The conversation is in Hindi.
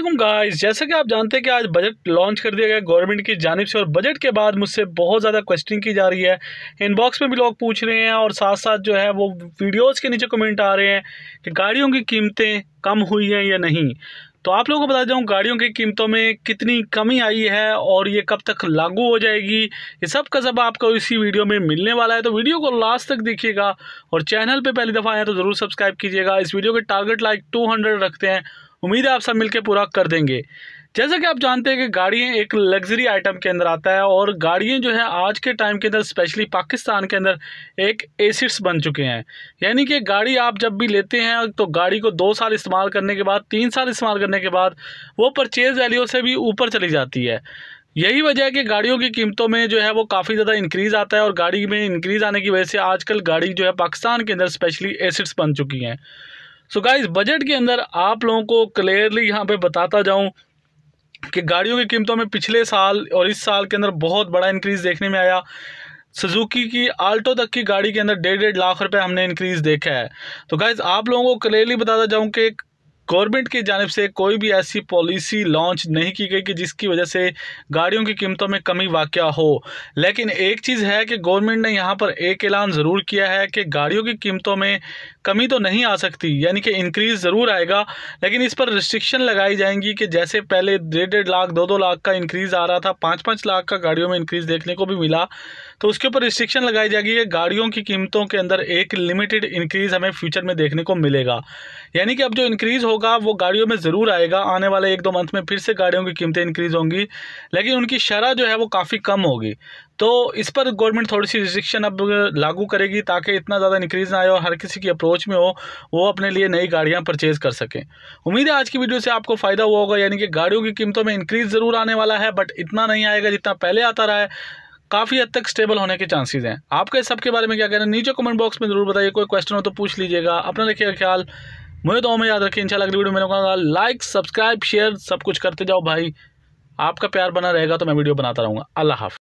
असलम गाइस जैसा कि आप जानते हैं कि आज बजट लॉन्च कर दिया गया गवर्नमेंट की जानब से और बजट के बाद मुझसे बहुत ज़्यादा क्वेश्चन की जा रही है इनबॉक्स में भी लोग पूछ रहे हैं और साथ साथ जो है वो वीडियोस के नीचे कमेंट आ रहे हैं कि गाड़ियों की कीमतें कम हुई हैं या नहीं तो आप लोगों को बता दूँ गाड़ियों की कीमतों में कितनी कमी आई है और ये कब तक लागू हो जाएगी ये सब का सब आपको इसी वीडियो में मिलने वाला है तो वीडियो को लास्ट तक देखिएगा और चैनल पर पहली दफ़ा आए तो ज़रूर सब्सक्राइब कीजिएगा इस वीडियो के टारगेट लाइक टू रखते हैं उम्मीद है आप सब मिलकर पूरा कर देंगे जैसा कि आप जानते हैं कि गाड़ियाँ एक लग्जरी आइटम के अंदर आता है और गाड़ियाँ जो है आज के टाइम के अंदर स्पेशली पाकिस्तान के अंदर एक एसिड्स बन चुके हैं यानी कि गाड़ी आप जब भी लेते हैं तो गाड़ी को दो साल इस्तेमाल करने के बाद तीन साल इस्तेमाल करने के बाद वो परचेज़ वैल्यू से भी ऊपर चली जाती है यही वजह है कि गाड़ियों की कीमतों में जो है वो काफ़ी ज़्यादा इंक्रीज़ आता है और गाड़ी में इंक्रीज़ आने की वजह से आजकल गाड़ी जो है पाकिस्तान के अंदर स्पेशली एसिड्स बन चुकी हैं सो गाइस बजट के अंदर आप लोगों को क्लियरली यहाँ पे बताता जाऊँ कि गाड़ियों की कीमतों में पिछले साल और इस साल के अंदर बहुत बड़ा इंक्रीज़ देखने में आया सुजुकी की आल्टो तक की गाड़ी के अंदर डेढ़ डेढ़ लाख रुपए हमने इंक्रीज़ देखा है तो गाइज आप लोगों को क्लियरली बताता जाऊँ कि गवर्नमेंट की जानब से कोई भी ऐसी पॉलिसी लॉन्च नहीं की गई कि जिसकी वजह से गाड़ियों की कीमतों में कमी वाक़ हो लेकिन एक चीज़ है कि गवर्नमेंट ने यहाँ पर एक ऐलान ज़रूर किया है कि गाड़ियों की कीमतों में कमी तो नहीं आ सकती यानी कि इंक्रीज़ ज़रूर आएगा लेकिन इस पर रिस्ट्रिक्शन लगाई जाएंगी कि जैसे पहले डेढ़ डेढ़ लाख दो दो लाख का इंक्रीज़ आ रहा था पाँच पाँच लाख का गाड़ियों में इंक्रीज़ देखने को भी मिला तो उसके ऊपर रिस्ट्रिक्शन लगाई जाएगी कि गाड़ियों की कीमतों के अंदर एक लिमिटेड इंक्रीज़ हमें फ्यूचर में देखने को मिलेगा यानी कि अब जो इंक्रीज़ होगा वो गाड़ियों में ज़रूर आएगा आने वाले एक दो मंथ में फिर से गाड़ियों की कीमतें इंक्रीज़ होंगी लेकिन उनकी शरह जो है वो काफ़ी कम होगी तो इस पर गवर्नमेंट थोड़ी सी रिस्ट्रिक्शन अब लागू करेगी ताकि इतना ज़्यादा इंक्रीज़ ना आए और हर किसी की अप्रोच में हो वो अपने लिए नई गाड़ियाँ परचेज़ कर सकें उम्मीद है आज की वीडियो से आपको फ़ायदा हुआ होगा यानी कि गाड़ियों की कीमतों में इंक्रीज़ ज़रूर आने वाला है बट इतना नहीं आएगा जितना पहले आता रहा है काफ़ी हद तक स्टेबल होने के चांसेस हैं आपके इस सबके बारे में क्या कहना है नीचे कमेंट बॉक्स में ज़रूर बताइए कोई क्वेश्चन हो तो पूछ लीजिएगा अपना रखिएगा ख्याल मुझे तो हमें याद रखिए इंशाल्लाह अगली वीडियो में कहा लाइक सब्सक्राइब शेयर सब कुछ करते जाओ भाई आपका प्यार बना रहेगा तो मैं वीडियो बनाता रहूँगा अल्लाह हाफ